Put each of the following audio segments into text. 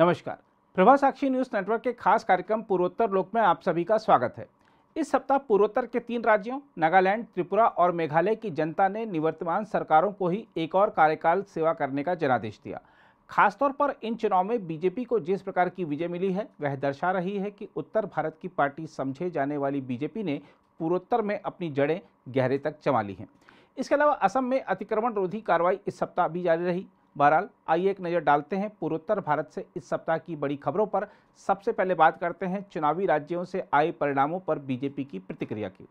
नमस्कार प्रभा साक्षी news network के खास कार्यक्रम पूर्वोत्तर लोक में आप सभी का स्वागत है इस सप्ताह पूर्वोत्तर के तीन राज्यों नागालैंड त्रिपुरा और मेघालय की जनता ने निवर्तमान सरकारों को ही एक और कार्यकाल सेवा करने का जनादेश दिया खासतौर पर इन चुनाव में बीजेपी को जिस प्रकार की विजय मिली है वह दर्शा रही है कि उत्तर भारत की पार्टी समझे जाने वाली बीजेपी ने पूर्वोत्तर में अपनी जड़ें गहरे तक चमा ली हैं इसके अलावा असम में अतिक्रमण रोधी कार्रवाई इस सप्ताह भी जारी रही बहरहाल आइए एक नज़र डालते हैं पूर्वोत्तर भारत से इस सप्ताह की बड़ी खबरों पर सबसे पहले बात करते हैं चुनावी राज्यों से आए परिणामों पर बीजेपी की प्रतिक्रिया की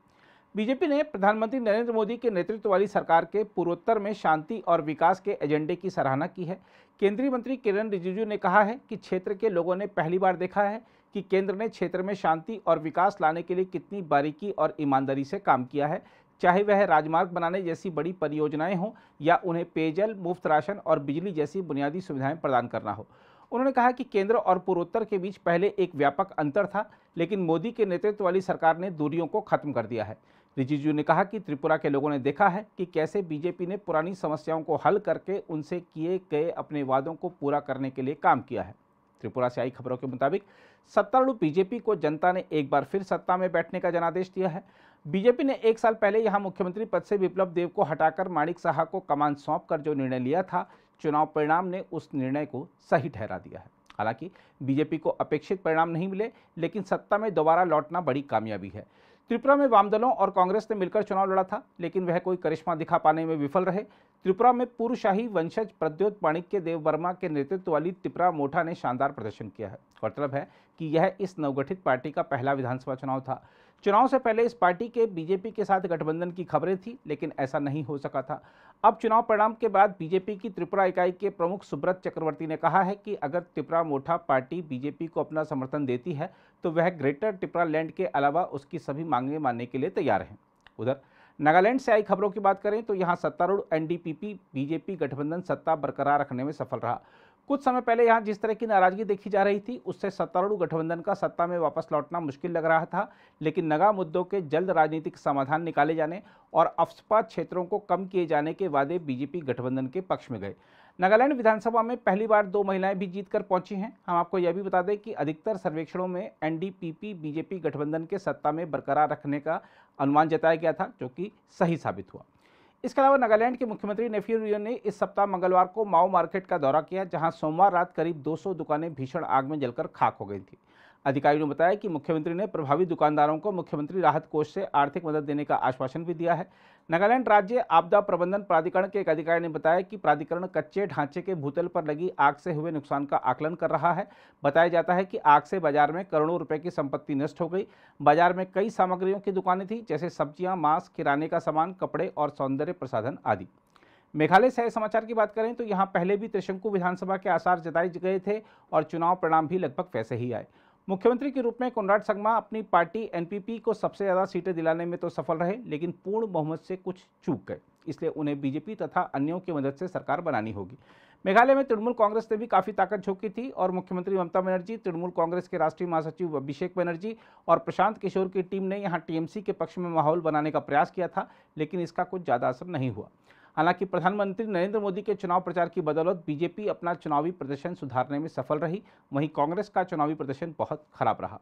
बीजेपी ने प्रधानमंत्री नरेंद्र मोदी के नेतृत्व वाली सरकार के पूर्वोत्तर में शांति और विकास के एजेंडे की सराहना की है केंद्रीय मंत्री किरण रिजिजू ने कहा है कि क्षेत्र के लोगों ने पहली बार देखा है कि केंद्र ने क्षेत्र में शांति और विकास लाने के लिए कितनी बारीकी और ईमानदारी से काम किया है चाहे वह राजमार्ग बनाने जैसी बड़ी परियोजनाएं हों या उन्हें पेयजल मुफ्त राशन और बिजली जैसी बुनियादी सुविधाएं प्रदान करना हो उन्होंने कहा कि केंद्र और पूर्वोत्तर के बीच पहले एक व्यापक अंतर था लेकिन मोदी के नेतृत्व वाली सरकार ने दूरियों को खत्म कर दिया है रिजिजू ने कहा कि त्रिपुरा के लोगों ने देखा है कि कैसे बीजेपी ने पुरानी समस्याओं को हल करके उनसे किए गए अपने वादों को पूरा करने के लिए काम किया है त्रिपुरा से आई खबरों के मुताबिक सत्तारूढ़ बीजेपी को जनता ने एक बार फिर सत्ता में बैठने का जनादेश दिया है बीजेपी ने एक साल पहले यहां मुख्यमंत्री पद से विप्लव देव को हटाकर माणिक साहा को कमान सौंप कर जो निर्णय लिया था चुनाव परिणाम ने उस निर्णय को सही ठहरा दिया है हालांकि बीजेपी को अपेक्षित परिणाम नहीं मिले लेकिन सत्ता में दोबारा लौटना बड़ी कामयाबी है त्रिपुरा में वामदलों और कांग्रेस ने मिलकर चुनाव लड़ा था लेकिन वह कोई करिश्मा दिखा पाने में विफल रहे त्रिपुरा में पूर्व शाही वंशज प्रद्योत के देव वर्मा के नेतृत्व वाली त्रिपुरा मोठा ने शानदार प्रदर्शन किया है गौरतलब है कि यह इस नवगठित पार्टी का पहला विधानसभा चुनाव था चुनाव से पहले इस पार्टी के बीजेपी के साथ गठबंधन की खबरें थी लेकिन ऐसा नहीं हो सका था अब चुनाव परिणाम के बाद बीजेपी की त्रिपुरा इकाई के प्रमुख सुब्रत चक्रवर्ती ने कहा है कि अगर त्रिपुरा मोठा पार्टी बीजेपी को अपना समर्थन देती है तो वह ग्रेटर त्रिपुरा लैंड के अलावा उसकी सभी मांगें मानने के लिए तैयार हैं उधर नागालैंड से आई खबरों की बात करें तो यहाँ सत्तारूढ़ एनडीपीपी बीजेपी गठबंधन सत्ता बरकरार रखने में सफल रहा कुछ समय पहले यहाँ जिस तरह की नाराजगी देखी जा रही थी उससे सत्तारूढ़ गठबंधन का सत्ता में वापस लौटना मुश्किल लग रहा था लेकिन नगा मुद्दों के जल्द राजनीतिक समाधान निकाले जाने और अफसपा क्षेत्रों को कम किए जाने के वादे बीजेपी गठबंधन के पक्ष में गए नागालैंड विधानसभा में पहली बार दो महिलाएं भी जीत कर पहुंची हैं हम आपको यह भी बता दें कि अधिकतर सर्वेक्षणों में एनडीपीपी बीजेपी गठबंधन के सत्ता में बरकरार रखने का अनुमान जताया गया था जो कि सही साबित हुआ इसके अलावा नागालैंड के मुख्यमंत्री नेफ्यू रियो ने इस सप्ताह मंगलवार को माओ मार्केट का दौरा किया जहां सोमवार रात करीब 200 दुकानें भीषण आग में जलकर खाक हो गई थी अधिकारियों ने बताया कि मुख्यमंत्री ने प्रभावित दुकानदारों को मुख्यमंत्री राहत कोष से आर्थिक मदद देने का आश्वासन भी दिया है नागालैंड राज्य आपदा प्रबंधन प्राधिकरण के एक अधिकारी ने बताया कि प्राधिकरण कच्चे ढांचे के भूतल पर लगी आग से हुए नुकसान का आकलन कर रहा है बताया जाता है कि आग से बाजार में करोड़ों रुपए की संपत्ति नष्ट हो गई बाजार में कई सामग्रियों की दुकानें थी जैसे सब्जियां मांस किराने का सामान कपड़े और सौंदर्य प्रसाधन आदि मेघालय से समाचार की बात करें तो यहाँ पहले भी त्रिशंकु विधानसभा के आसार जताए गए थे और चुनाव परिणाम भी लगभग वैसे ही आए मुख्यमंत्री के रूप में कोनराड संगमा अपनी पार्टी एनपीपी को सबसे ज़्यादा सीटें दिलाने में तो सफल रहे लेकिन पूर्ण बहुमत से कुछ चूक गए इसलिए उन्हें बीजेपी तथा अन्यों की मदद से सरकार बनानी होगी मेघालय में तृणमूल कांग्रेस ने भी काफ़ी ताकत झोंकी थी और मुख्यमंत्री ममता बनर्जी तृणमूल कांग्रेस के राष्ट्रीय महासचिव अभिषेक बनर्जी और प्रशांत किशोर की टीम ने यहाँ टीएमसी के पक्ष में माहौल बनाने का प्रयास किया था लेकिन इसका कुछ ज़्यादा असर नहीं हुआ हालांकि प्रधानमंत्री नरेंद्र मोदी के चुनाव प्रचार की बदौलत बीजेपी अपना चुनावी प्रदर्शन सुधारने में सफल रही वहीं कांग्रेस का चुनावी प्रदर्शन बहुत खराब रहा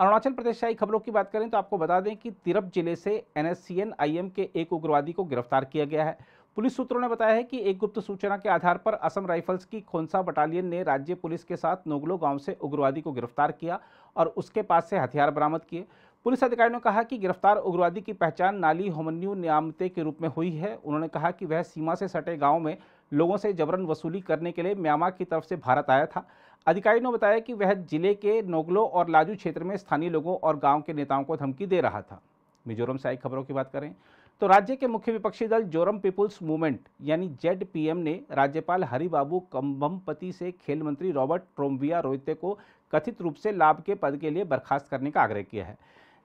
अरुणाचल प्रदेश से आई खबरों की बात करें तो आपको बता दें कि तिरप जिले से एन एस के एक उग्रवादी को गिरफ्तार किया गया है पुलिस सूत्रों ने बताया है कि एक गुप्त सूचना के आधार पर असम राइफल्स की खोनसा बटालियन ने राज्य पुलिस के साथ नोगलो गांव से उग्रवादी को गिरफ्तार किया और उसके पास से हथियार बरामद किए पुलिस अधिकारी ने कहा कि गिरफ्तार उग्रवादी की पहचान नाली होमन्यू न्यामते के रूप में हुई है उन्होंने कहा कि वह सीमा से सटे गाँव में लोगों से जबरन वसूली करने के लिए म्यांमार की तरफ से भारत आया था अधिकारी ने बताया कि वह जिले के नोगलो और लाजू क्षेत्र में स्थानीय लोगों और गाँव के नेताओं को धमकी दे रहा था मिजोरम से आई खबरों की बात करें तो राज्य के मुख्य विपक्षी दल जोरम पीपुल्स मूवमेंट यानी जेड पीएम ने राज्यपाल हरिबाबू कम्बमपति से खेल मंत्री रॉबर्ट ट्रोम्बिया रोहित्य को कथित रूप से लाभ के पद के लिए बर्खास्त करने का आग्रह किया है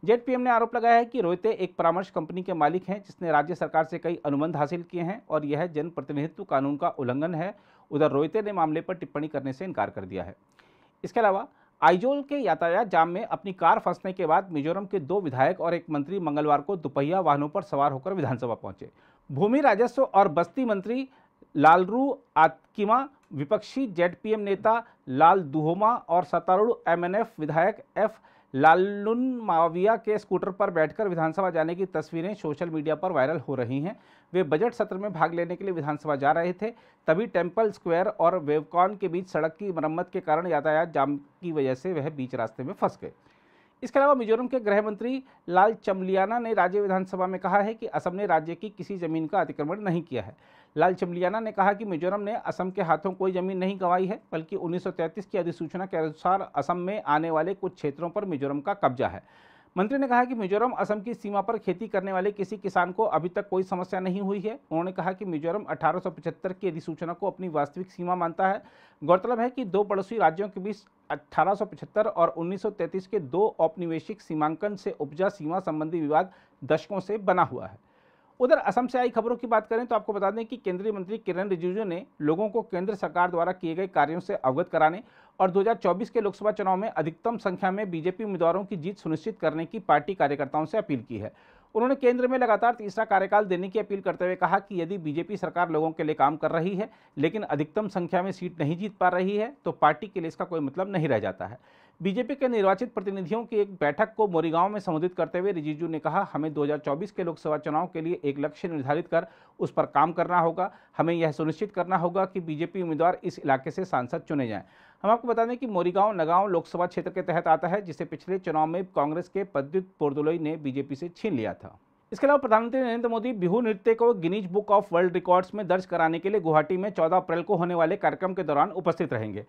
जेडपीएम ने आरोप लगाया है कि रोहिते एक परामर्श कंपनी के मालिक हैं जिसने राज्य सरकार से कई अनुबंध हासिल किए हैं और यह जनप्रतिनिधित्व कानून का उल्लंघन है उधर रोहिते ने मामले पर टिप्पणी करने से इनकार कर दिया है इसके अलावा आइजोल के यातायात जाम में अपनी कार फंसने के बाद मिजोरम के दो विधायक और एक मंत्री मंगलवार को दुपहिया वाहनों पर सवार होकर विधानसभा पहुंचे भूमि राजस्व और बस्ती मंत्री लालरू आत्किमा विपक्षी जेडपीएम नेता लाल दुहोमा और सत्तारूढ़ एमएनएफ विधायक एफ लालुन माविया के स्कूटर पर बैठकर विधानसभा जाने की तस्वीरें सोशल मीडिया पर वायरल हो रही हैं वे बजट सत्र में भाग लेने के लिए विधानसभा जा रहे थे तभी टेम्पल स्क्वायर और वेवकॉन के बीच सड़क की मरम्मत के कारण यातायात जाम की वजह से वह बीच रास्ते में फंस गए इसके अलावा मिजोरम के गृह मंत्री लाल चमलियाना ने राज्य विधानसभा में कहा है कि असम ने राज्य की किसी जमीन का अतिक्रमण नहीं किया है लाल चमलियाना ने कहा कि मिजोरम ने असम के हाथों कोई जमीन नहीं गंवाई है बल्कि 1933 की अधिसूचना के अनुसार असम में आने वाले कुछ क्षेत्रों पर मिजोरम का कब्जा है मंत्री ने कहा कि मिजोरम असम की सीमा पर खेती करने वाले किसी किसान को अभी तक कोई समस्या नहीं हुई है उन्होंने कहा कि मिजोरम 1875 की अधिसूचना को अपनी वास्तविक सीमा मानता है गौरतलब है कि दो पड़ोसी राज्यों के बीच 1875 और 1933 के दो औपनिवेशिक सीमांकन से उपजा सीमा संबंधी विवाद दशकों से बना हुआ है उधर असम से आई खबरों की बात करें तो आपको बता दें कि केंद्रीय मंत्री किरण रिजिजू ने लोगों को केंद्र सरकार द्वारा किए गए कार्यों से अवगत कराने और 2024 के लोकसभा चुनाव में अधिकतम संख्या में बीजेपी उम्मीदवारों की जीत सुनिश्चित करने की पार्टी कार्यकर्ताओं से अपील की है उन्होंने केंद्र में लगातार तीसरा कार्यकाल देने की अपील करते हुए कहा कि यदि बीजेपी सरकार लोगों के लिए काम कर रही है लेकिन अधिकतम संख्या में सीट नहीं जीत पा रही है तो पार्टी के लिए इसका कोई मतलब नहीं रह जाता है बीजेपी के निर्वाचित प्रतिनिधियों की एक बैठक को मोरीगांव में संबोधित करते हुए रिजिजू ने कहा हमें 2024 के लोकसभा चुनाव के लिए एक लक्ष्य निर्धारित कर उस पर काम करना होगा हमें यह सुनिश्चित करना होगा कि बीजेपी उम्मीदवार इस इलाके से सांसद चुने जाएं हम आपको बता दें कि मोरीगांव नगांव लोकसभा क्षेत्र के तहत आता है जिसे पिछले चुनाव में कांग्रेस के प्रद्युत पोर्दुलई ने बीजेपी से छीन लिया था इसके अलावा प्रधानमंत्री नरेंद्र मोदी बिहू नृत्य को Guinness book of world records में दर्ज कराने के लिए गुवाहाटी में 14 अप्रैल को होने वाले कार्यक्रम के दौरान उपस्थित रहेंगे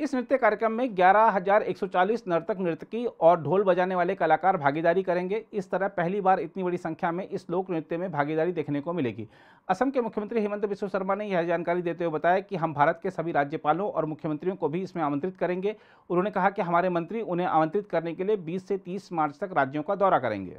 इस नृत्य कार्यक्रम में 11,140 नर्तक नृत्यी और ढोल बजाने वाले कलाकार भागीदारी करेंगे इस तरह पहली बार इतनी बड़ी संख्या में इस लोक नृत्य में भागीदारी देखने को मिलेगी असम के मुख्यमंत्री हेमंत विश्व शर्मा ने यह जानकारी देते हुए बताया कि हम भारत के सभी राज्यपालों और मुख्यमंत्रियों को भी इसमें आमंत्रित करेंगे उन्होंने कहा कि हमारे मंत्री उन्हें आमंत्रित करने के लिए बीस से तीस मार्च तक राज्यों का दौरा करेंगे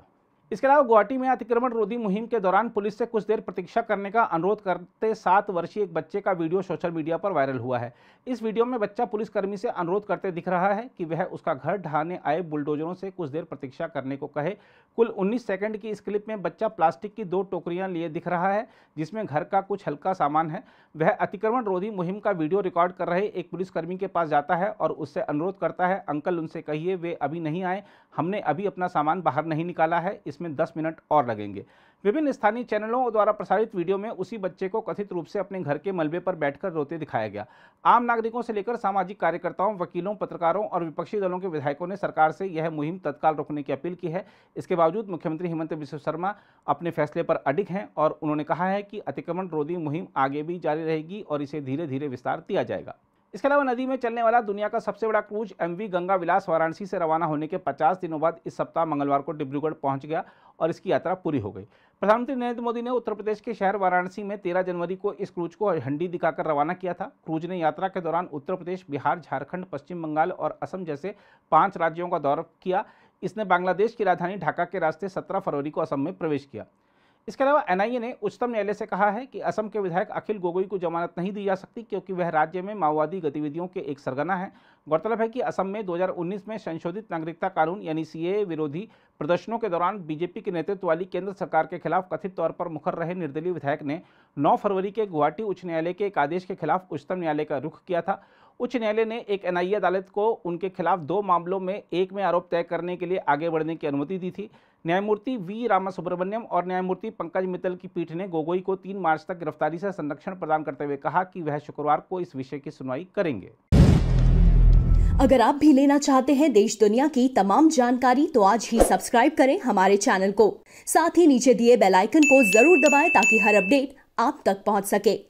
इसके अलावा गुवाहाटी में अतिक्रमण रोधी मुहिम के दौरान पुलिस से कुछ देर प्रतीक्षा करने का अनुरोध करते सात वर्षीय एक बच्चे का वीडियो सोशल मीडिया पर वायरल हुआ है इस वीडियो में बच्चा पुलिसकर्मी से अनुरोध करते दिख रहा है कि वह उसका घर ढहाने आए बुलडोजरों से कुछ देर प्रतीक्षा करने को कहे कुल 19 सेकंड की इस क्लिप में बच्चा प्लास्टिक की दो टोकरियाँ लिए दिख रहा है जिसमें घर का कुछ हल्का सामान है वह अतिक्रमण रोधी मुहिम का वीडियो रिकॉर्ड कर रहे एक पुलिसकर्मी के पास जाता है और उससे अनुरोध करता है अंकल उनसे कहिए वे अभी नहीं आए हमने अभी अपना सामान बाहर नहीं निकाला है इस जिसमें 10 मिनट और लगेंगे विभिन्न स्थानीय चैनलों द्वारा प्रसारित वीडियो में उसी बच्चे को कथित रूप से अपने घर के मलबे पर बैठकर रोते दिखाया गया आम नागरिकों से लेकर सामाजिक कार्यकर्ताओं वकीलों पत्रकारों और विपक्षी दलों के विधायकों ने सरकार से यह मुहिम तत्काल रोकने की अपील की है इसके बावजूद मुख्यमंत्री हेमंत विश्व शर्मा अपने फैसले पर अडिग हैं और उन्होंने कहा है कि अतिक्रमण रोधी मुहिम आगे भी जारी रहेगी और इसे धीरे धीरे विस्तार दिया जाएगा इसके अलावा नदी में चलने वाला दुनिया का सबसे बड़ा क्रूज एम गंगा विलास वाराणसी से रवाना होने के 50 दिनों बाद इस सप्ताह मंगलवार को डिब्रूगढ़ पहुंच गया और इसकी यात्रा पूरी हो गई प्रधानमंत्री नरेंद्र मोदी ने उत्तर प्रदेश के शहर वाराणसी में 13 जनवरी को इस क्रूज को हंडी दिखाकर रवाना किया था क्रूज ने यात्रा के दौरान उत्तर प्रदेश बिहार झारखंड पश्चिम बंगाल और असम जैसे पाँच राज्यों का दौरा किया इसने बांग्लादेश की राजधानी ढाका के रास्ते सत्रह फरवरी को असम में प्रवेश किया इसके अलावा एनआईए ने उच्चतम न्यायालय से कहा है कि असम के विधायक अखिल गोगोई को जमानत नहीं दी जा सकती क्योंकि वह राज्य में माओवादी गतिविधियों के एक सरगना है गौरतलब है कि असम में 2019 में संशोधित नागरिकता कानून यानी सीए विरोधी प्रदर्शनों के दौरान बीजेपी के नेतृत्व वाली केंद्र सरकार के खिलाफ कथित तौर पर मुखर रहे निर्दलीय विधायक ने 9 फरवरी के गुवाहाटी उच्च न्यायालय के एक आदेश के खिलाफ उच्चतम न्यायालय का रुख किया था उच्च न्यायालय ने एक एनआईए अदालत को उनके खिलाफ दो मामलों में एक में आरोप तय करने के लिए आगे बढ़ने की अनुमति दी थी न्यायमूर्ति वी रामासुब्रमण्यम और न्यायमूर्ति पंकज मित्तल की पीठ ने गोगोई को तीन मार्च तक गिरफ्तारी से संरक्षण प्रदान करते हुए कहा कि वह शुक्रवार को इस विषय की सुनवाई करेंगे अगर आप भी लेना चाहते हैं देश दुनिया की तमाम जानकारी तो आज ही सब्सक्राइब करें हमारे चैनल को साथ ही नीचे दिए बेलाइकन को जरूर दबाए ताकि हर अपडेट आप तक पहुँच सके